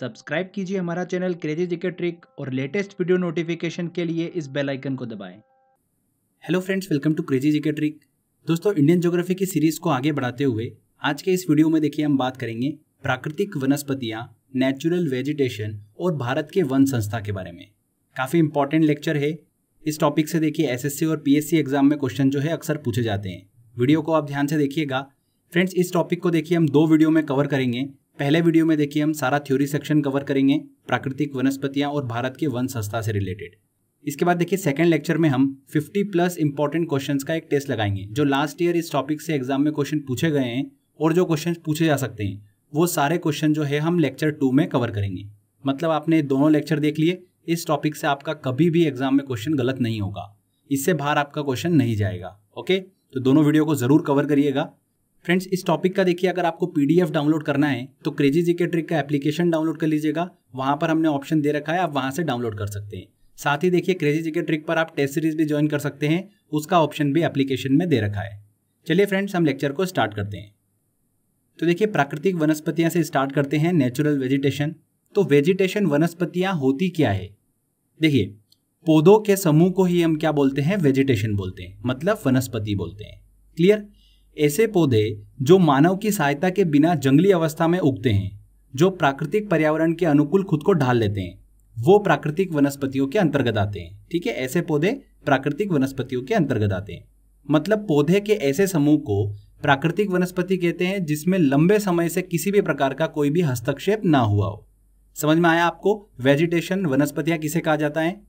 subscribe कीजिए हमारा channel crazy GK trick और लेटेस्ट वीडियो नोटिफिकेशन के लिए इस बेल आइकन को दबाएं hello friends welcome to crazy GK trick दोस्तों इंडियन ज्योग्राफी की सीरीज को आगे बढ़ाते हुए आज के इस वीडियो में देखिए हम बात करेंगे प्राकृतिक वनस्पतियाँ नेचुरल वेजिटेशन और भारत के वन संस्था के बारे में काफ़ी इंपॉर्टेंट लेक्चर है इस टॉपिक से देखिए एसएससी और पीएससी एग्जाम में क्वेश्चन जो है अक्सर पूछे जाते हैं वीडियो को आप ध्यान से देखिएगा फ्रेंड्स इस टॉपिक को देखिए हम दो वीडियो में कवर करेंगे पहले वीडियो में देखिए हम सारा थ्योरी सेक्शन कवर करेंगे प्राकृतिक वनस्पतियां और भारत के वन संस्था से रिलेटेड इसके बाद देखिए सेकंड लेक्चर में हम 50 प्लस इंपॉर्टेंट क्वेश्चंस का एक टेस्ट लगाएंगे जो लास्ट ईयर इस टॉपिक से एग्जाम में क्वेश्चन पूछे गए हैं और जो क्वेश्चन पूछे जा सकते हैं वो सारे क्वेश्चन जो है हम लेक्चर टू में कवर करेंगे मतलब आपने दोनों लेक्चर देख लिए इस टॉपिक से आपका कभी भी एग्जाम में क्वेश्चन गलत नहीं होगा इससे बाहर आपका क्वेश्चन नहीं जाएगा ओके तो दोनों वीडियो को ज़रूर कवर करिएगा फ्रेंड्स इस टॉपिक का देखिए अगर आपको पीडीएफ डाउनलोड करना है तो क्रेजी जी ट्रिक का एप्लीकेशन डाउनलोड कर लीजिएगा वहाँ पर हमने ऑप्शन दे रखा है आप वहाँ से डाउनलोड कर सकते हैं साथ ही देखिए क्रेजी जी ट्रिक पर आप टेस्ट सीरीज भी ज्वाइन कर सकते हैं उसका ऑप्शन भी एप्लीकेशन में दे रखा है चलिए फ्रेंड्स हम लेक्चर को स्टार्ट करते हैं तो देखिए प्राकृतिक वनस्पतियां से स्टार्ट करते हैं नेचुरल वेजिटेशन तो वेजिटेशन वनस्पतियां होती क्या है देखिए पौधों के समूह को ही हम क्या बोलते हैं वेजिटेशन बोलते हैं मतलब वनस्पति बोलते हैं क्लियर ऐसे पौधे जो मानव की सहायता के बिना जंगली अवस्था में उगते हैं जो प्राकृतिक पर्यावरण के अनुकूल खुद को ढाल लेते हैं वो प्राकृतिक वनस्पतियों के अंतर्गत आते हैं ठीक है ऐसे पौधे प्राकृतिक वनस्पतियों के अंतर्गत आते हैं मतलब पौधे के ऐसे समूह को प्राकृतिक वनस्पति कहते हैं जिसमें लंबे समय से किसी भी प्रकार का कोई भी हस्तक्षेप ना हुआ हो समझ में आया आपको वेजिटेशन वनस्पतियां किसे कहा जाता है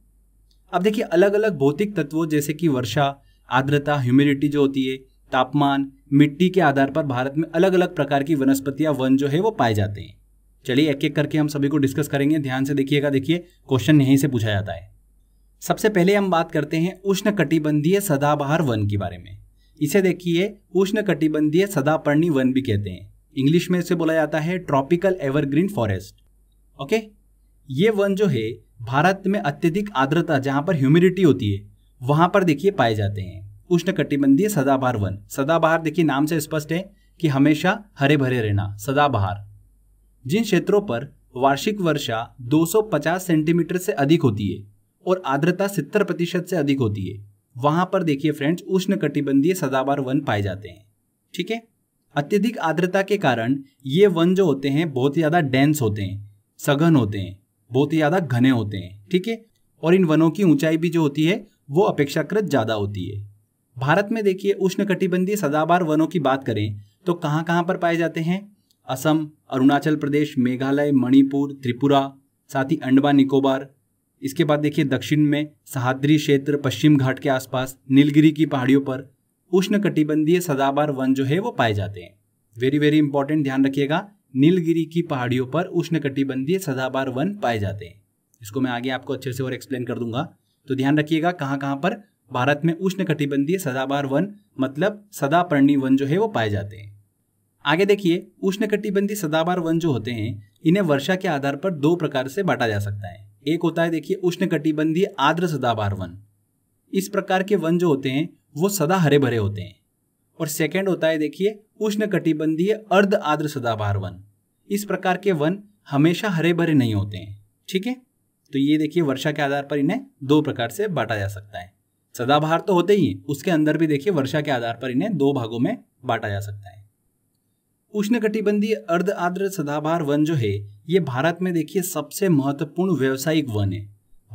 अब देखिए अलग अलग भौतिक तत्वों जैसे कि वर्षा आर्द्रता ह्यूमिडिटी जो होती है तापमान मिट्टी के आधार पर भारत में अलग अलग प्रकार की वनस्पतियाँ वन जो है वो पाए जाते हैं चलिए एक एक करके हम सभी को डिस्कस करेंगे ध्यान से देखिएगा देखिए क्वेश्चन यहीं से पूछा जाता है सबसे पहले हम बात करते हैं उष्ण कटिबंधीय सदाबहार वन के बारे में इसे देखिए उष्ण कटिबंधीय सदापर्णी वन भी कहते हैं इंग्लिश में इसे बोला जाता है ट्रॉपिकल एवरग्रीन फॉरेस्ट ओके ये वन जो है भारत में अत्यधिक आर्द्रता जहाँ पर ह्यूमिडिटी होती है वहाँ पर देखिए पाए जाते हैं उष्णकटिबंधीय सदाबहार वन सदाबहार देखिए नाम से स्पष्ट है कि हमेशा हरे भरे रहना सदाबहार जिन क्षेत्रों पर वार्षिक वर्षा 250 सेंटीमीटर से अधिक होती है और आर्द्रता सितर प्रतिशत से अधिक होती है वहां पर देखिए फ्रेंड्स उष्ण कटिबंधीय सदाबहार वन पाए जाते हैं ठीक है अत्यधिक आर्द्रता के कारण ये वन जो होते हैं बहुत ज़्यादा डेंस होते हैं सघन होते हैं बहुत ही ज़्यादा घने होते हैं ठीक है और इन वनों की ऊंचाई भी जो होती है वो अपेक्षाकृत ज़्यादा होती है भारत में देखिए उष्णकटिबंधीय सदाबार वनों की बात करें तो कहाँ कहाँ पर पाए जाते हैं असम अरुणाचल प्रदेश मेघालय मणिपुर त्रिपुरा साथ ही अंडमान निकोबार इसके बाद देखिए दक्षिण में सहाद्री क्षेत्र पश्चिम घाट के आसपास नीलगिरी की पहाड़ियों पर उष्ण कटिबंधीय सदाबार वन जो है वो पाए जाते हैं वेरी वेरी इंपॉर्टेंट ध्यान रखिएगा नीलगिरी की पहाड़ियों पर उष्ण कटिबंधीय सदाबार वन पाए जाते हैं इसको मैं आगे आपको अच्छे से और एक्सप्लेन कर दूंगा तो ध्यान रखिएगा कहाँ कहाँ पर भारत में उष्ण कटिबंधीय सदाबार वन मतलब सदापर्णी वन जो है वो पाए जाते हैं आगे देखिए उष्ण कटिबंधी सदाबार वन जो होते हैं इन्हें वर्षा के आधार पर दो प्रकार से बांटा जा सकता है एक होता है देखिए उष्ण कटिबंधीय आर्द्र सदाबार वन इस प्रकार के वन जो होते हैं वो सदा हरे भरे होते हैं और सेकेंड होता है देखिए उष्ण कटिबंधीय अर्ध आर्द्र सदाबार वन इस प्रकार के वन हमेशा हरे भरे नहीं होते हैं ठीक है तो ये देखिए वर्षा के आधार पर इन्हें दो प्रकार से बांटा जा सकता है सदाबहार तो होते ही उसके अंदर भी देखिए वर्षा के आधार पर इन्हें दो भागों में बांटा जा सकता है उष्णकटिबंधीय अर्ध आर्द्र सदाबहार वन जो है ये भारत में देखिए सबसे महत्वपूर्ण व्यावसायिक वन है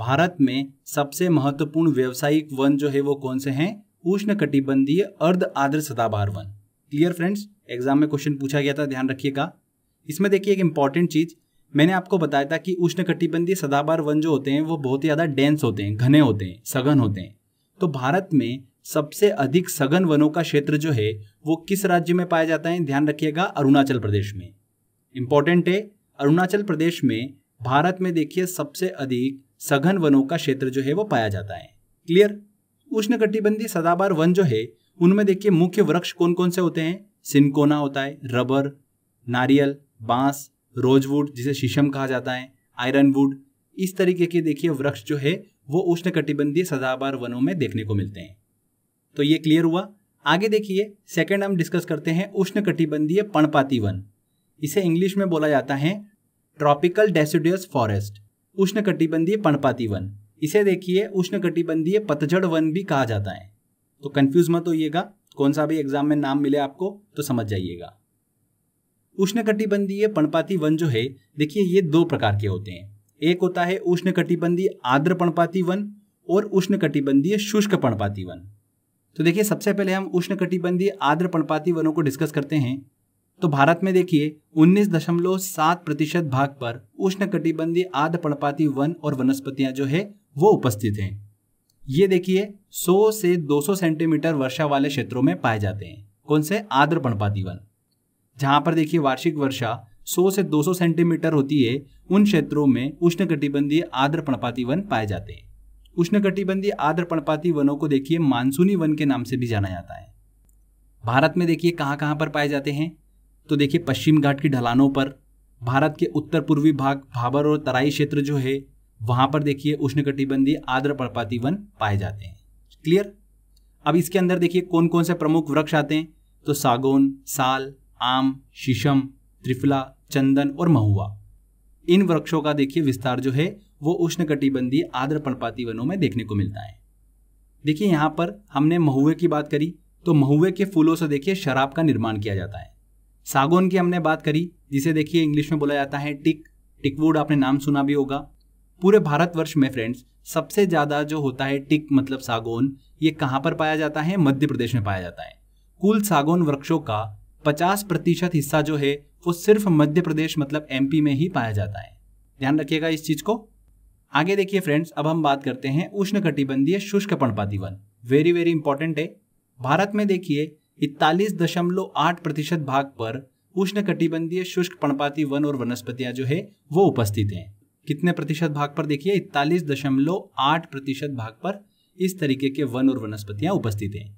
भारत में सबसे महत्वपूर्ण व्यावसायिक वन जो है वो कौन से हैं उष्ण कटिबंधीय अर्ध आर्द्र सदाबहार वन क्लियर फ्रेंड्स एग्जाम में क्वेश्चन पूछा गया था ध्यान रखिएगा इसमें देखिए एक इंपॉर्टेंट चीज मैंने आपको बताया था कि उष्ण कटिबंधीय सदाबहार वन जो होते हैं वो बहुत ही ज़्यादा डेंस होते हैं घने होते हैं सघन होते हैं तो भारत में सबसे अधिक सघन वनों का क्षेत्र जो है वो किस राज्य में पाया जाता है ध्यान रखिएगा अरुणाचल प्रदेश में इंपॉर्टेंट है अरुणाचल प्रदेश में भारत में देखिए सबसे अधिक सघन वनों का क्षेत्र जो है वो पाया जाता है क्लियर कटिबंधी सदाबार वन जो है उनमें देखिए मुख्य वृक्ष कौन कौन से होते हैं सिनकोना होता है रबर नारियल बांस रोजवुड जिसे शीशम कहा जाता है आयरन वुड इस तरीके के देखिए वृक्ष जो है वो उष्ण कटिबंधीय सदाबहार वनों में देखने को मिलते हैं तो ये क्लियर हुआ आगे देखिए सेकेंड हम डिस्कस करते हैं उष्ण कटिबंधीय पणपाती वन इसे इंग्लिश में बोला जाता है ट्रॉपिकल डेसिडियस फॉरेस्ट उष्ण कटिबंधीय पणपाती वन इसे देखिए उष्ण कटिबंधीय पतझड़ वन भी कहा जाता है तो कंफ्यूज मत होइएगा कौन सा भी एग्जाम में नाम मिले आपको तो समझ जाइएगा उष्णकटिबंधीय पणपाती वन जो है देखिए ये दो प्रकार के होते हैं एक होता है उष्ण कटिबंधी आर्द्र पणपाती वन और उष्ण कटिबंधीय शुष्क पणपाती वन तो देखिए सबसे पहले हम उष्ण कटिबंधीय आर्द्र पणपाती वनों को डिस्कस करते हैं तो भारत में देखिए 19.7 प्रतिशत भाग पर उष्ण कटिबंधीय आर्द्र पणपाती वन और वनस्पतियां जो है वो उपस्थित हैं ये देखिए 100 से 200 सेंटीमीटर वर्षा वाले क्षेत्रों में पाए जाते हैं कौन से आर्द्र पणपाती वन जहां पर देखिए वार्षिक वर्षा 100 से 200 सेंटीमीटर होती है उन क्षेत्रों में उष्णकटिबंधीय आर्द्र पणपाती वन पाए जाते हैं उष्णकटिबंधीय आर्द्र पणपाती वनों को देखिए मानसूनी वन के नाम से भी जाना जाता है भारत में देखिए कहाँ कहाँ पर पाए जाते हैं तो देखिए पश्चिम घाट की ढलानों पर भारत के उत्तर पूर्वी भाग भाबर और तराई क्षेत्र जो है वहां पर देखिए उष्णकटिबंधीय आर्द्र पणपाती वन पाए जाते हैं क्लियर अब इसके अंदर देखिए कौन कौन से प्रमुख वृक्ष आते हैं तो सागौन साल आम शीशम त्रिफला चंदन और महुआ इन वृक्षों का देखिए विस्तार जो है वो उष्ण आर्द्र पर्णपाती वनों में देखने को मिलता है देखिए यहाँ पर हमने महुए की बात करी तो महुए के फूलों से देखिए शराब का निर्माण किया जाता है सागौन की हमने बात करी जिसे देखिए इंग्लिश में बोला जाता है टिक टिकवुड आपने नाम सुना भी होगा पूरे भारतवर्ष में फ्रेंड्स सबसे ज़्यादा जो होता है टिक मतलब सागौन ये कहाँ पर पाया जाता है मध्य प्रदेश में पाया जाता है कुल सागौन वृक्षों का पचास प्रतिशत हिस्सा जो है वो सिर्फ मध्य प्रदेश मतलब एमपी में ही पाया जाता है ध्यान रखिएगा इस चीज को आगे देखिए फ्रेंड्स अब हम बात करते हैं उष्ण कटिबंधीय शुष्क पणपाती वन वेरी वेरी इंपॉर्टेंट है भारत में देखिए इकतालीस दशमलव आठ प्रतिशत भाग पर उष्ण कटिबंधीय शुष्क पणपाती वन और वनस्पतियां जो है वो उपस्थित हैं कितने प्रतिशत भाग पर देखिए इकतालीस दशमलव आठ प्रतिशत भाग पर इस तरीके के वन और वनस्पतियां उपस्थित हैं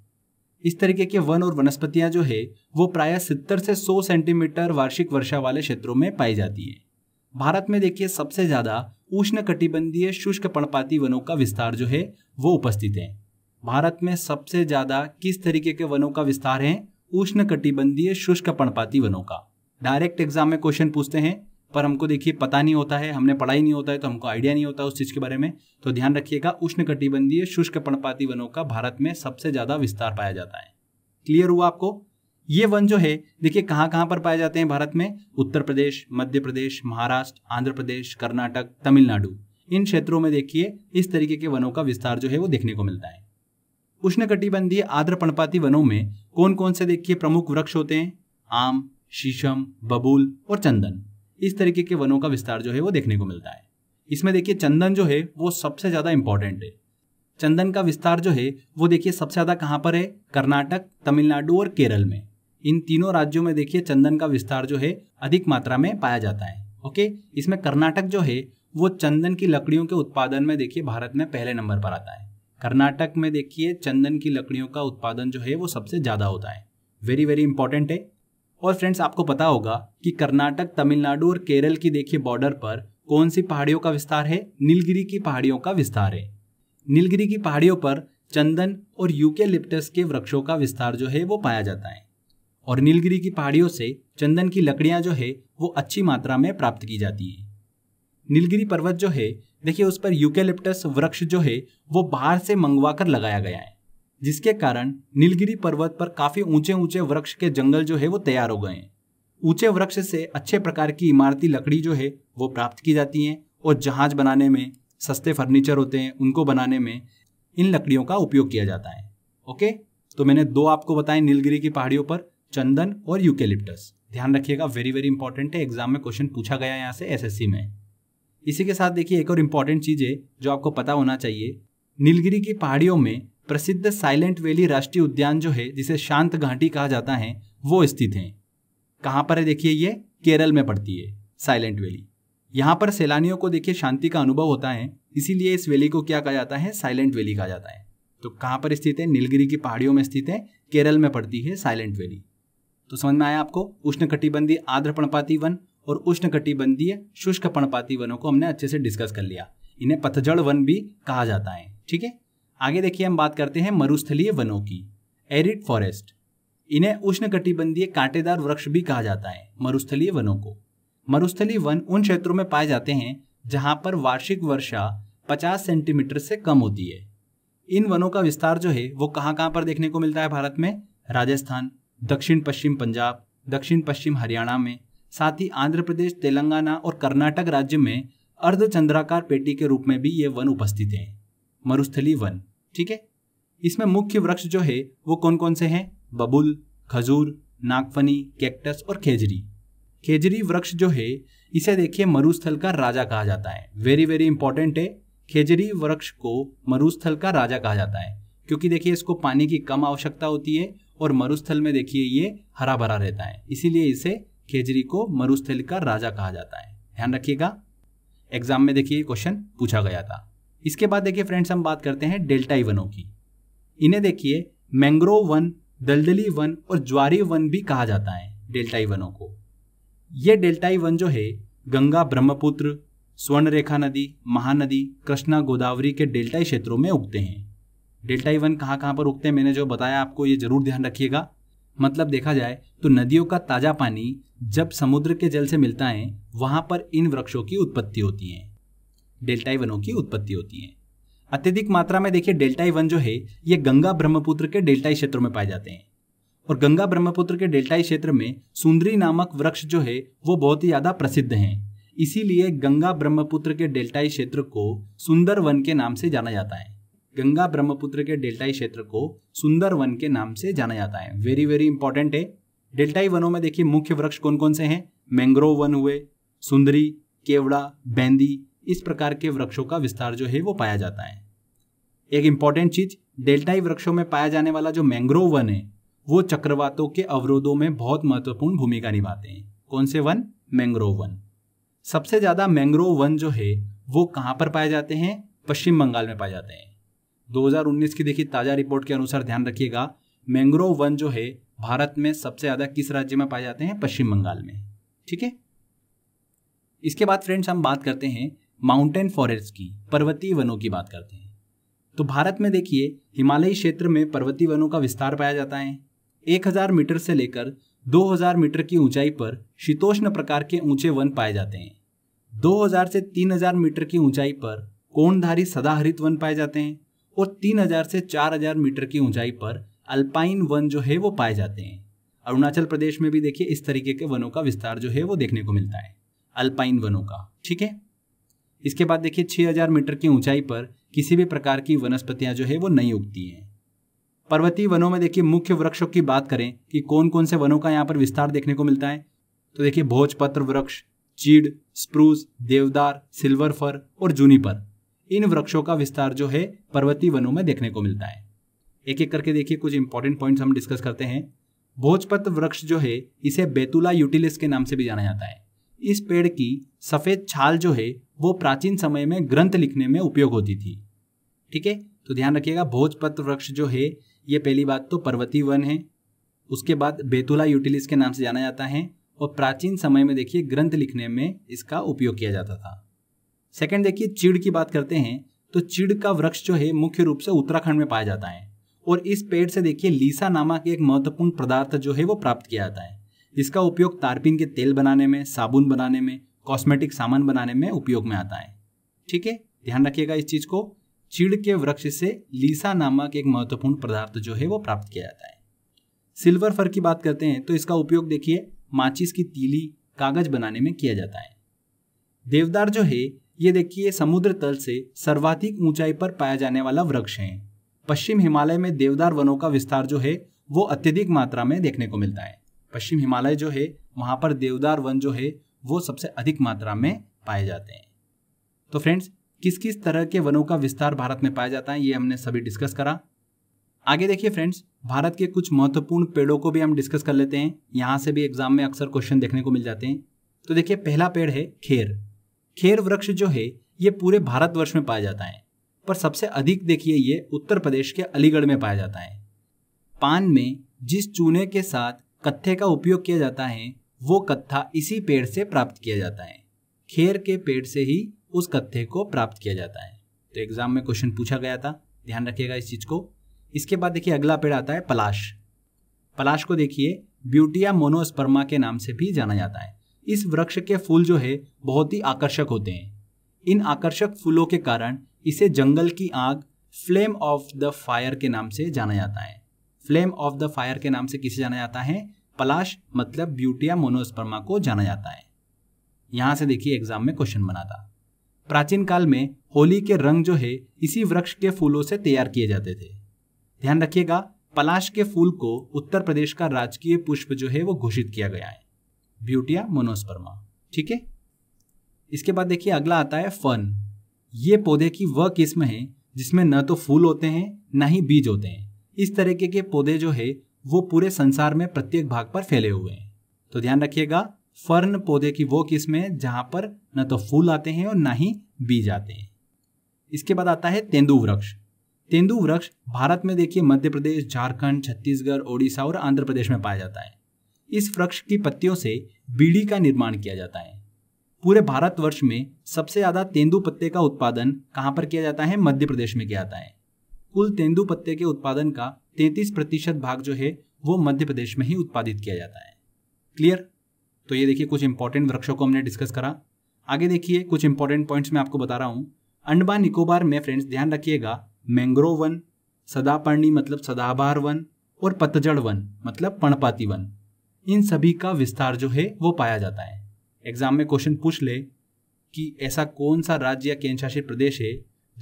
इस तरीके के वन और वनस्पतियां जो है वो प्राय सत्तर से सौ सेंटीमीटर वार्षिक वर्षा वाले क्षेत्रों में पाई जाती है भारत में देखिए सबसे ज़्यादा उष्ण कटिबंधीय शुष्क पणपाती वनों का विस्तार जो है वो उपस्थित है भारत में सबसे ज़्यादा किस तरीके के वनों का विस्तार है उष्ण कटिबंधीय शुष्क पणपाती वनों का डायरेक्ट एग्जाम में क्वेश्चन पूछते हैं पर हमको देखिए पता नहीं होता है हमने पढ़ाई नहीं होता है तो हमको आइडिया नहीं होता उस चीज़ के बारे में तो ध्यान रखिएगा उष्ण कटिबंधीय शुष्क पणपाती वनों का भारत में सबसे ज़्यादा विस्तार पाया जाता है क्लियर हुआ आपको ये वन जो है देखिए कहाँ कहाँ पर पाए जाते हैं भारत में उत्तर प्रदेश मध्य प्रदेश महाराष्ट्र आंध्र प्रदेश कर्नाटक तमिलनाडु इन क्षेत्रों में देखिए इस तरीके के वनों का विस्तार जो है वो देखने को मिलता है उष्ण कटिबंधीय आर्द्र पर्णपाती वनों में कौन कौन से देखिए प्रमुख वृक्ष होते हैं आम शीशम बबूल और चंदन इस तरीके के वनों का विस्तार जो है वो देखने को मिलता है इसमें देखिए चंदन जो है वो सबसे ज़्यादा इंपॉर्टेंट है चंदन का विस्तार जो है वो देखिए सबसे ज़्यादा कहाँ पर है कर्नाटक तमिलनाडु और केरल में इन तीनों राज्यों में देखिए चंदन का विस्तार जो है अधिक मात्रा में पाया जाता है ओके इसमें कर्नाटक जो है वो चंदन की लकड़ियों के उत्पादन में देखिए भारत में पहले नंबर पर आता है कर्नाटक में देखिए चंदन की लकड़ियों का उत्पादन जो है वो सबसे ज़्यादा होता है वेरी वेरी इंपॉर्टेंट है और फ्रेंड्स आपको पता होगा कि कर्नाटक तमिलनाडु और केरल की देखिए बॉर्डर पर कौन सी पहाड़ियों का विस्तार है नीलगिरी की पहाड़ियों का विस्तार है नीलगिरी की पहाड़ियों पर चंदन और यूके लिप्टस के वृक्षों का विस्तार जो है वो पाया जाता है और नीलगिरी की पहाड़ियों से चंदन की लकड़ियां जो है वो अच्छी मात्रा में प्राप्त की जाती है नीलगिरी पर्वत जो है देखिए उस पर यूकेलिप्टस वृक्ष जो है वो बाहर से मंगवा कर लगाया गया है जिसके कारण नीलगिरी पर्वत पर काफी ऊंचे ऊंचे वृक्ष के जंगल जो है वो तैयार हो गए हैं ऊंचे वृक्ष से अच्छे प्रकार की इमारती लकड़ी जो है वो प्राप्त की जाती है और जहाज बनाने में सस्ते फर्नीचर होते हैं उनको बनाने में इन लकड़ियों का उपयोग किया जाता है ओके तो मैंने दो आपको बताए नीलगिरी की पहाड़ियों पर चंदन और यूकेलिप्टस ध्यान रखिएगा वेरी वेरी इंपॉर्टेंट है एग्जाम में क्वेश्चन पूछा गया यहाँ से एस में इसी के साथ देखिए एक और इम्पॉर्टेंट चीज़ है जो आपको पता होना चाहिए नीलगिरी की पहाड़ियों में प्रसिद्ध साइलेंट वैली राष्ट्रीय उद्यान जो है जिसे शांत घाटी कहा जाता है वो स्थित है कहाँ पर है देखिए ये केरल में पड़ती है साइलेंट वैली यहाँ पर सैलानियों को देखिए शांति का अनुभव होता है इसीलिए इस वैली को क्या कहा जाता है साइलेंट वैली कहा जाता है तो कहाँ पर स्थित है नीलगिरी की पहाड़ियों में स्थित है केरल में पड़ती है साइलेंट वैली तो समझ में आया आपको उष्ण कटिबंधीय आर्द्र पणपाती वन और उष्ण कटिबंधीय शुष्क पणपाती वनों को हमने अच्छे से डिस्कस कर लिया इन्हें पतझड़ वन भी कहा जाता है ठीक है आगे देखिए हम बात करते हैं मरुस्थलीय वनों की एरिड फॉरेस्ट इन्हें उष्ण कटिबंधीय कांटेदार वृक्ष भी कहा जाता है मरुस्थलीय वनों को मरुस्थलीय वन उन क्षेत्रों में पाए जाते हैं जहां पर वार्षिक वर्षा 50 सेंटीमीटर से कम होती है इन वनों का विस्तार जो है वो कहाँ कहाँ पर देखने को मिलता है भारत में राजस्थान दक्षिण पश्चिम पंजाब दक्षिण पश्चिम हरियाणा में साथ ही आंध्र प्रदेश तेलंगाना और कर्नाटक राज्य में अर्धचंद्राकार पेटी के रूप में भी ये वन उपस्थित हैं मरुस्थली वन ठीक है इसमें मुख्य वृक्ष जो है वो कौन कौन से हैं बबुल खजूर नागफनी कैक्टस और खेजरी खेजरी वृक्ष जो है इसे देखिए मरुस्थल का राजा कहा जाता है वेरी वेरी इंपॉर्टेंट है खेजरी वृक्ष को मरुस्थल का राजा कहा जाता है क्योंकि देखिए इसको पानी की कम आवश्यकता होती है और मरुस्थल में देखिए ये हरा भरा रहता है इसीलिए इसे खेजरी को मरुस्थल का राजा कहा जाता है ध्यान रखिएगा एग्जाम में देखिए क्वेश्चन पूछा गया था इसके बाद देखिए फ्रेंड्स हम बात करते हैं डेल्टाई वनों की इन्हें देखिए मैंग्रोव वन दलदली वन और ज्वारी वन भी कहा जाता है डेल्टाई वनों को ये डेल्टाई वन जो है गंगा ब्रह्मपुत्र स्वर्णरेखा नदी महानदी कृष्णा गोदावरी के डेल्टाई क्षेत्रों में उगते हैं डेल्टाई वन कहाँ कहाँ पर उगते हैं मैंने जो बताया आपको ये जरूर ध्यान रखिएगा मतलब देखा जाए तो नदियों का ताज़ा पानी जब समुद्र के जल से मिलता है वहां पर इन वृक्षों की उत्पत्ति होती है डेल्टाई वनों की उत्पत्ति होती है अत्यधिक मात्रा में देखिए डेल्टाई वन जो है ये गंगा ब्रह्मपुत्र के डेल्टाई क्षेत्रों में पाए जाते हैं और गंगा ब्रह्मपुत्र के डेल्टाई क्षेत्र में सुंदरी नामक वृक्ष जो है वो बहुत ही ज़्यादा प्रसिद्ध हैं इसीलिए गंगा ब्रह्मपुत्र के डेल्टाई क्षेत्र को सुंदर वन के नाम से जाना जाता है गंगा ब्रह्मपुत्र के डेल्टाई क्षेत्र को सुंदर वन के नाम से जाना जाता है वेरी वेरी इंपॉर्टेंट है डेल्टाई वनों में देखिए मुख्य वृक्ष कौन कौन से हैं मैंग्रोव वन हुए सुंदरी केवड़ा बैंदी इस प्रकार के वृक्षों का विस्तार जो है वो पाया जाता है एक इंपॉर्टेंट चीज डेल्टाई वृक्षों में पाया जाने वाला जो मैंग्रोव वन है वो चक्रवातों के अवरोधों में बहुत महत्वपूर्ण भूमिका निभाते हैं कौन से वन मैंग्रोव वन सबसे ज्यादा मैंग्रोव वन जो है वो कहाँ पर पाए जाते हैं पश्चिम बंगाल में पाए जाते हैं 2019 की देखिए ताज़ा रिपोर्ट के अनुसार ध्यान रखिएगा मैंग्रोव वन जो है भारत में सबसे ज़्यादा किस राज्य में पाए जाते हैं पश्चिम बंगाल में ठीक है इसके बाद फ्रेंड्स हम बात करते हैं माउंटेन फॉरेस्ट की पर्वतीय वनों की बात करते हैं तो भारत में देखिए हिमालयी क्षेत्र में पर्वतीय वनों का विस्तार पाया जाता है 1000 मीटर से लेकर 2000 मीटर की ऊंचाई पर शीतोष्ण प्रकार के ऊंचे वन पाए जाते हैं 2000 से 3000 मीटर की ऊंचाई पर कोणधारी सदाहरित वन पाए जाते हैं और 3000 से 4000 मीटर की ऊंचाई पर अल्पाइन वन जो है वो पाए जाते हैं अरुणाचल प्रदेश में भी देखिए इस तरीके के वनों का विस्तार जो है वो देखने को मिलता है अल्पाइन वनों का ठीक है इसके बाद देखिए 6000 मीटर की ऊंचाई पर किसी भी प्रकार की वनस्पतियां जो है वो नहीं उगती हैं पर्वतीय वनों में देखिए मुख्य वृक्षों की बात करें कि कौन कौन से वनों का यहाँ पर विस्तार देखने को मिलता है तो देखिए भोजपत्र वृक्ष चीड़ स्प्रूस देवदार सिल्वर फर और जूनीपर इन वृक्षों का विस्तार जो है पर्वतीय वनों में देखने को मिलता है एक एक करके देखिए कुछ इंपॉर्टेंट पॉइंट्स हम डिस्कस करते हैं भोजपत्र वृक्ष जो है इसे बेतुला यूटिलिस के नाम से भी जाना जाता है इस पेड़ की सफ़ेद छाल जो है वो प्राचीन समय में ग्रंथ लिखने में उपयोग होती थी ठीक है तो ध्यान रखिएगा भोजपत्र वृक्ष जो है ये पहली बात तो पर्वती वन है उसके बाद बेतुला यूटिलिस के नाम से जाना जाता है और प्राचीन समय में देखिए ग्रंथ लिखने में इसका उपयोग किया जाता था सेकंड देखिए चीड़ की बात करते हैं तो चीड़ का वृक्ष जो है मुख्य रूप से उत्तराखंड में पाया जाता है और इस पेड़ से देखिए लीसा नामक एक महत्वपूर्ण पदार्थ जो है वो प्राप्त किया जाता है इसका उपयोग तारपीन के तेल बनाने में साबुन बनाने में कॉस्मेटिक सामान बनाने में उपयोग में आता है ठीक है ध्यान रखिएगा इस चीज़ को चीड़ के वृक्ष से लीसा नामक एक महत्वपूर्ण पदार्थ जो है वो प्राप्त किया जाता है सिल्वर फर की बात करते हैं तो इसका उपयोग देखिए माचिस की तीली कागज बनाने में किया जाता है देवदार जो है ये देखिए समुद्र तल से सर्वाधिक ऊंचाई पर पाया जाने वाला वृक्ष है पश्चिम हिमालय में देवदार वनों का विस्तार जो है वो अत्यधिक मात्रा में देखने को मिलता है पश्चिम हिमालय जो है वहां पर देवदार वन जो है वो सबसे अधिक मात्रा में पाए जाते हैं तो फ्रेंड्स किस किस तरह के वनों का विस्तार भारत में पाया जाता है ये हमने सभी डिस्कस करा आगे देखिए फ्रेंड्स भारत के कुछ महत्वपूर्ण पेड़ों को भी हम डिस्कस कर लेते हैं यहाँ से भी एग्जाम में अक्सर क्वेश्चन देखने को मिल जाते हैं तो देखिए पहला पेड़ है खेर खेर वृक्ष जो है ये पूरे भारतवर्ष में पाया जाता है पर सबसे अधिक देखिए ये उत्तर प्रदेश के अलीगढ़ में पाया जाता है पान में जिस चूने के साथ कत्थे का उपयोग किया जाता है वो कत्था इसी पेड़ से प्राप्त किया जाता है खेर के पेड़ से ही उस कत्थे को प्राप्त किया जाता है तो एग्जाम में क्वेश्चन पूछा गया था ध्यान रखिएगा इस चीज़ को इसके बाद देखिए अगला पेड़ आता है पलाश पलाश को देखिए ब्यूटिया मोनोस्पर्मा के नाम से भी जाना जाता है इस वृक्ष के फूल जो है बहुत ही आकर्षक होते हैं इन आकर्षक फूलों के कारण इसे जंगल की आग फ्लेम ऑफ द फायर के नाम से जाना जाता है फ्लेम ऑफ द फायर के नाम से किसे जाना जाता है पलाश मतलब ब्यूटिया मोनोस्पर्मा को जाना जाता है यहां से देखिए एग्जाम में क्वेश्चन बना था प्राचीन काल में होली के रंग जो है इसी वृक्ष के फूलों से तैयार किए जाते थे ध्यान रखिएगा पलाश के फूल को उत्तर प्रदेश का राजकीय पुष्प जो है वो घोषित किया गया है ब्यूटिया मोनोस्पर्मा ठीक है इसके बाद देखिए अगला आता है फन ये पौधे की वह किस्म है जिसमें न तो फूल होते हैं न ही बीज होते हैं इस तरीके के पौधे जो है वो पूरे संसार में प्रत्येक भाग पर फैले हुए हैं तो ध्यान रखिएगा फर्न पौधे की वो किस्में जहां पर न तो फूल आते हैं और ना ही बीज आते हैं इसके बाद आता है तेंदु वृक्ष तेंदु वृक्ष भारत में देखिए मध्य प्रदेश झारखंड छत्तीसगढ़ ओडिशा और आंध्र प्रदेश में पाया जाता है इस वृक्ष की पत्तियों से बीड़ी का निर्माण किया जाता है पूरे भारतवर्ष में सबसे ज़्यादा तेंदु पत्ते का उत्पादन कहाँ पर किया जाता है मध्य प्रदेश में किया जाता है कुल तेंदु पत्ते के उत्पादन का तैतीस प्रतिशत भाग जो है वो मध्य प्रदेश में ही उत्पादित किया जाता है क्लियर तो ये देखिए कुछ इंपॉर्टेंट वृक्षों को हमने डिस्कस करा आगे देखिए कुछ इंपॉर्टेंट पॉइंट्स मैं आपको बता रहा हूँ अंडमान निकोबार में फ्रेंड्स ध्यान रखिएगा मैंग्रोव वन सदापर्णी मतलब सदाबार वन और पतझड़ वन मतलब पणपाती वन इन सभी का विस्तार जो है वो पाया जाता है एग्जाम में क्वेश्चन पूछ ले कि ऐसा कौन सा राज्य या केंद्र शासित प्रदेश है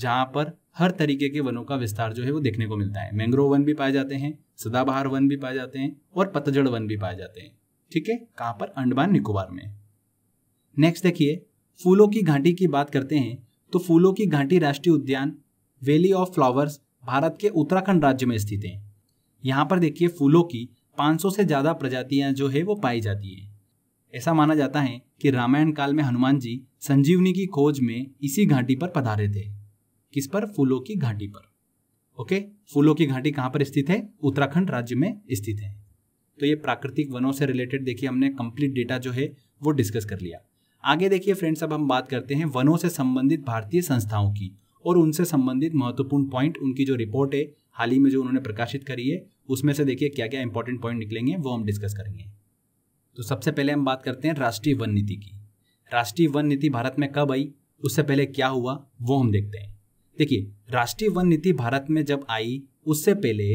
जहाँ पर हर तरीके के वनों का विस्तार जो है वो देखने को मिलता है मैंग्रोव वन भी पाए जाते हैं सदाबहार वन भी पाए जाते हैं और पतझड़ वन भी पाए जाते हैं ठीक है कहाँ पर अंडमान निकोबार में नेक्स्ट देखिए फूलों की घाटी की बात करते हैं तो फूलों की घाटी राष्ट्रीय उद्यान वैली ऑफ फ्लावर्स भारत के उत्तराखंड राज्य में स्थित है यहाँ पर देखिए फूलों की 500 से ज़्यादा प्रजातियाँ जो है वो पाई जाती हैं ऐसा माना जाता है कि रामायण काल में हनुमान जी संजीवनी की खोज में इसी घाटी पर पधारे थे किस पर फूलों की घाटी पर ओके फूलों की घाटी कहाँ पर स्थित है उत्तराखंड राज्य में स्थित है तो ये प्राकृतिक वनों से रिलेटेड देखिए हमने कंप्लीट डेटा जो है वो डिस्कस कर लिया आगे देखिए फ्रेंड्स अब हम बात करते हैं वनों से संबंधित भारतीय संस्थाओं की और उनसे संबंधित महत्वपूर्ण पॉइंट उनकी जो रिपोर्ट है हाल ही में जो उन्होंने प्रकाशित करी है उसमें से देखिए क्या क्या इंपॉर्टेंट पॉइंट निकलेंगे वो हम डिस्कस करेंगे तो सबसे पहले हम बात करते हैं राष्ट्रीय वन नीति की राष्ट्रीय वन नीति भारत में कब आई उससे पहले क्या हुआ वो हम देखते हैं देखिए राष्ट्रीय वन नीति भारत में जब आई उससे पहले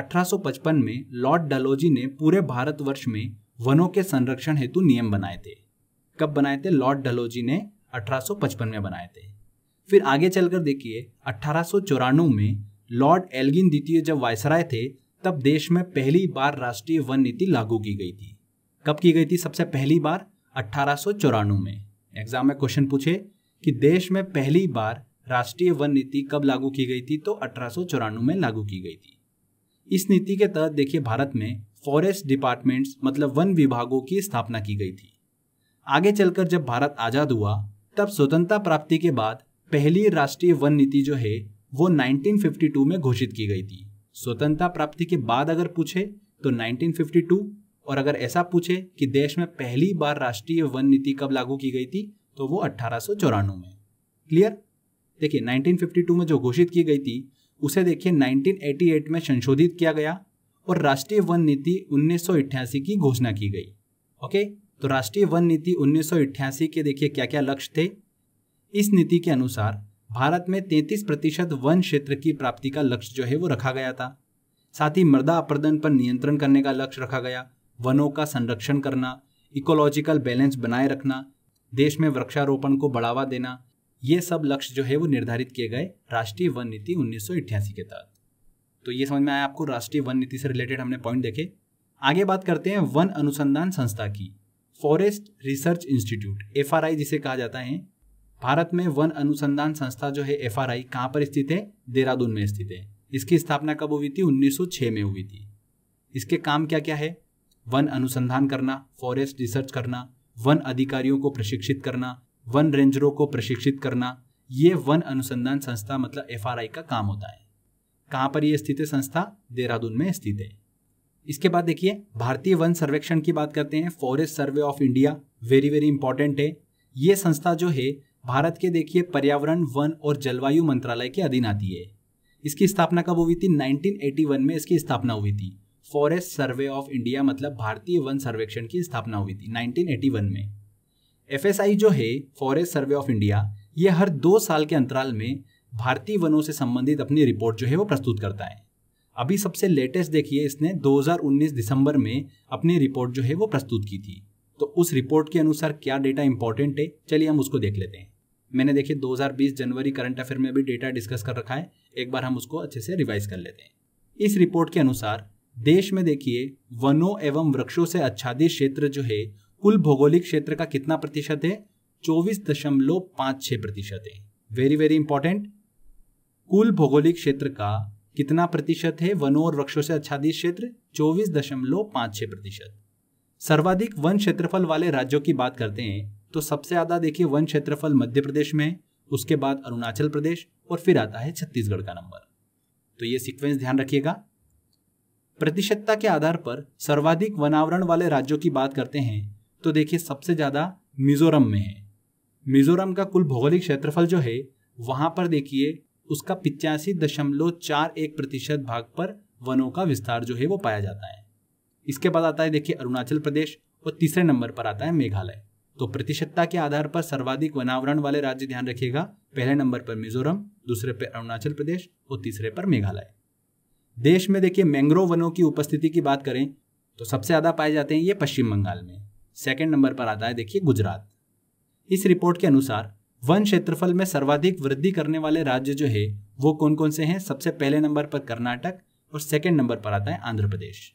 1855 में लॉर्ड डलोजी ने पूरे भारतवर्ष में वनों के संरक्षण हेतु नियम बनाए थे कब बनाए थे लॉर्ड डलोजी ने 1855 में बनाए थे फिर आगे चलकर देखिए अठारह में लॉर्ड एल्गिन द्वितीय जब वायसराय थे तब देश में पहली बार राष्ट्रीय वन नीति लागू की गई थी कब की गई थी सबसे पहली बार अठारह में एग्जाम में क्वेश्चन पूछे कि देश में पहली बार राष्ट्रीय वन नीति कब लागू की गई थी तो अठारह में लागू की गई थी इस नीति के तहत देखिए भारत में फॉरेस्ट डिपार्टमेंट्स मतलब वन विभागों की स्थापना की गई थी आगे चलकर जब भारत आज़ाद हुआ तब स्वतंत्रता प्राप्ति के बाद पहली राष्ट्रीय वन नीति जो है वो 1952 में घोषित की गई थी स्वतंत्रता प्राप्ति के बाद अगर पूछे तो 1952 और अगर ऐसा पूछे कि देश में पहली बार राष्ट्रीय वन नीति कब लागू की गई थी तो वो अट्ठारह में क्लियर देखिए 1952 में जो घोषित की गई थी उसे देखिए 1988 में संशोधित किया गया और राष्ट्रीय वन नीति उन्नीस की घोषणा की गई ओके तो राष्ट्रीय वन नीति उन्नीस के देखिए क्या क्या लक्ष्य थे इस नीति के अनुसार भारत में 33 प्रतिशत वन क्षेत्र की प्राप्ति का लक्ष्य जो है वो रखा गया था साथ ही मृदा अपर्दन पर नियंत्रण करने का लक्ष्य रखा गया वनों का संरक्षण करना इकोलॉजिकल बैलेंस बनाए रखना देश में वृक्षारोपण को बढ़ावा देना ये सब लक्ष्य जो है वो निर्धारित किए गए राष्ट्रीय वन नीति उन्नीस के तहत तो ये समझ में आया आपको राष्ट्रीय वन नीति से रिलेटेड हमने पॉइंट देखे आगे बात करते हैं वन अनुसंधान संस्था की फॉरेस्ट रिसर्च इंस्टीट्यूट एफ जिसे कहा जाता है भारत में वन अनुसंधान संस्था जो है एफ आर आई कहाँ पर स्थित है देहरादून में स्थित है इसकी स्थापना कब हुई थी 1906 में हुई थी इसके काम क्या क्या है वन अनुसंधान करना फॉरेस्ट रिसर्च करना वन अधिकारियों को प्रशिक्षित करना वन रेंजरों को प्रशिक्षित करना ये वन अनुसंधान संस्था मतलब एफ का काम होता है कहाँ पर यह स्थित है संस्था देहरादून में स्थित है इसके बाद देखिए भारतीय वन सर्वेक्षण की बात करते हैं forest survey of India very very important है ये संस्था जो है भारत के देखिए पर्यावरण वन और जलवायु मंत्रालय के अधीन आती है इसकी स्थापना कब हुई थी 1981 में इसकी स्थापना हुई थी फॉरेस्ट सर्वे ऑफ इंडिया मतलब भारतीय वन सर्वेक्षण की स्थापना हुई थी 1981 में एफ जो है फॉरेस्ट सर्वे ऑफ इंडिया ये हर दो साल के अंतराल में भारतीय वनों से संबंधित अपनी रिपोर्ट जो है वो प्रस्तुत करता है अभी सबसे लेटेस्ट देखिए इसने 2019 दिसंबर में अपनी रिपोर्ट जो है वो प्रस्तुत की थी तो उस रिपोर्ट के अनुसार क्या डेटा इंपॉर्टेंट है चलिए हम उसको देख लेते हैं मैंने देखिए 2020 जनवरी करंट अफेयर में भी डेटा डिस्कस कर रखा है एक बार हम उसको अच्छे से रिवाइज कर लेते हैं इस रिपोर्ट के अनुसार देश में देखिए वनों एवं वृक्षों से आच्छादित क्षेत्र जो है कुल भौगोलिक क्षेत्र का कितना प्रतिशत है चौबीस दशमलव पाँच छः प्रतिशत है वेरी वेरी इंपॉर्टेंट कुल भौगोलिक क्षेत्र का कितना प्रतिशत है वनों और वृक्षों से आच्छादित क्षेत्र चौबीस दशमलव पाँच छः प्रतिशत सर्वाधिक वन क्षेत्रफल वाले राज्यों की बात करते हैं तो सबसे ज़्यादा देखिए वन क्षेत्रफल मध्य प्रदेश में उसके बाद अरुणाचल प्रदेश और फिर आता है छत्तीसगढ़ का नंबर तो ये सीक्वेंस ध्यान रखिएगा प्रतिशतता के आधार पर सर्वाधिक वनावरण वाले राज्यों की बात करते हैं तो देखिए सबसे ज़्यादा मिजोरम में है मिजोरम का कुल भौगोलिक क्षेत्रफल जो है वहाँ पर देखिए उसका पिचासी दशमलव चार एक प्रतिशत भाग पर वनों का विस्तार जो है वो पाया जाता है इसके बाद आता है देखिए अरुणाचल प्रदेश और तीसरे नंबर पर आता है मेघालय तो प्रतिशतता के आधार पर सर्वाधिक वनावरण वाले राज्य ध्यान रखिएगा पहले नंबर पर मिजोरम दूसरे पर अरुणाचल प्रदेश और तीसरे पर मेघालय देश में देखिए मैंग्रोव वनों की उपस्थिति की बात करें तो सबसे ज़्यादा पाए जाते हैं ये पश्चिम बंगाल में सेकेंड नंबर पर आता है देखिए गुजरात इस रिपोर्ट के अनुसार वन क्षेत्रफल में सर्वाधिक वृद्धि करने वाले राज्य जो है वो कौन कौन से हैं सबसे पहले नंबर पर कर्नाटक और सेकेंड नंबर पर आता है आंध्र प्रदेश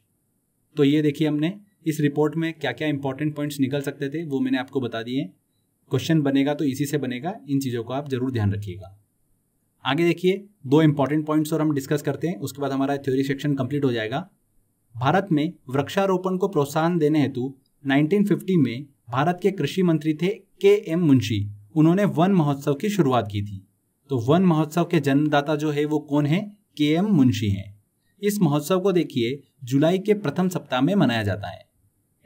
तो ये देखिए हमने इस रिपोर्ट में क्या क्या इंपॉर्टेंट पॉइंट्स निकल सकते थे वो मैंने आपको बता दिए क्वेश्चन बनेगा तो इसी से बनेगा इन चीज़ों को आप जरूर ध्यान रखिएगा आगे देखिए दो इंपॉर्टेंट पॉइंट्स और हम डिस्कस करते हैं उसके बाद हमारा थ्योरी सेक्शन कंप्लीट हो जाएगा भारत में वृक्षारोपण को प्रोत्साहन देने हेतु 1950 में भारत के कृषि मंत्री थे के एम मुंशी उन्होंने वन महोत्सव की शुरुआत की थी तो वन महोत्सव के जन्मदाता जो है वो कौन है के एम मुंशी हैं इस महोत्सव को देखिए जुलाई के प्रथम सप्ताह में मनाया जाता है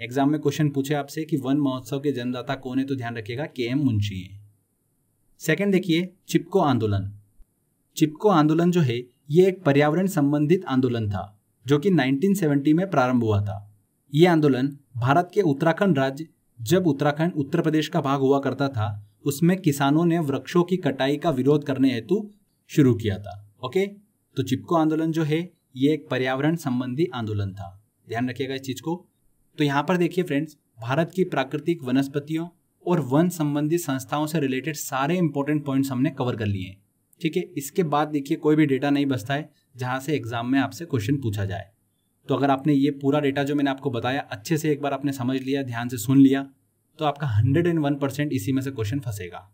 एग्जाम में क्वेश्चन पूछे आपसे कि वन महोत्सव के जन्मदाता कौन है तो ध्यान रखिएगा के एम मुंशी हैं सेकेंड देखिए चिपको आंदोलन चिपको आंदोलन जो है ये एक पर्यावरण संबंधित आंदोलन था जो कि 1970 में प्रारंभ हुआ था ये आंदोलन भारत के उत्तराखंड राज्य जब उत्तराखंड उत्तर प्रदेश का भाग हुआ करता था उसमें किसानों ने वृक्षों की कटाई का विरोध करने हेतु शुरू किया था ओके तो चिपको आंदोलन जो है ये एक पर्यावरण संबंधी आंदोलन था ध्यान रखिएगा इस चीज़ को तो यहाँ पर देखिए फ्रेंड्स भारत की प्राकृतिक वनस्पतियों और वन संबंधी संस्थाओं से रिलेटेड सारे इंपॉर्टेंट पॉइंट्स हमने कवर कर लिए हैं ठीक है इसके बाद देखिए कोई भी डेटा नहीं बचता है जहाँ से एग्जाम में आपसे क्वेश्चन पूछा जाए तो अगर आपने ये पूरा डेटा जो मैंने आपको बताया अच्छे से एक बार आपने समझ लिया ध्यान से सुन लिया तो आपका हंड्रेड एंड वन परसेंट इसी में से क्वेश्चन फंसेगा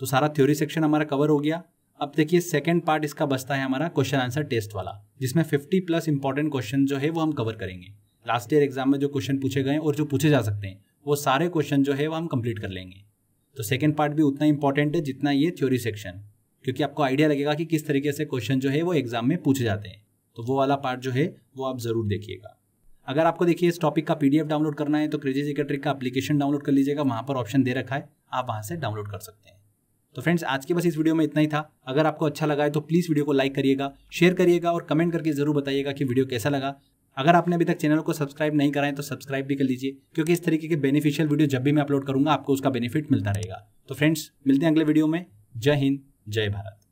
तो सारा थ्योरी सेक्शन हमारा कवर हो गया अब देखिए सेकेंड पार्ट इसका बचता है हमारा क्वेश्चन आंसर टेस्ट वाला जिसमें फिफ्टी प्लस इंपॉर्टेंट क्वेश्चन जो है वो हम कवर करेंगे लास्ट ईयर एग्जाम में जो क्वेश्चन पूछे गए और जो पूछे जा सकते हैं वो सारे क्वेश्चन जो है वो हम कंप्लीट कर लेंगे तो सेकेंड पार्ट भी उतना इंपॉर्टेंट है जितना ये थ्योरी सेक्शन क्योंकि आपको आइडिया लगेगा कि किस तरीके से क्वेश्चन जो है वो एग्जाम में पूछे जाते हैं तो वो वाला पार्ट जो है वो आप ज़रूर देखिएगा अगर आपको देखिए इस टॉपिक का पीडीएफ डाउनलोड करना है तो क्रेजी सेक्रेटरी का एप्लीकेशन डाउनलोड कर लीजिएगा वहाँ पर ऑप्शन दे रखा है आप वहाँ से डाउनलोड कर सकते हैं तो फ्रेंड्स आज के बस इस वीडियो में इतना ही था अगर आपको अच्छा लगा है तो प्लीज़ वीडियो को लाइक करिएगा शेयर करिएगा और कमेंट करके ज़रूर बताइएगा कि वीडियो कैसा लगा अगर आपने अभी तक चैनल को सब्सक्राइब नहीं कराएं तो सब्सक्राइब भी कर लीजिए क्योंकि इस तरीके के बेनिफिशियल वीडियो जब भी मैं अपलोड करूंगा आपको उसका बेनिफिट मिलता रहेगा तो फ्रेंड्स मिलते हैं अगले वीडियो में जय हिंद जय भारत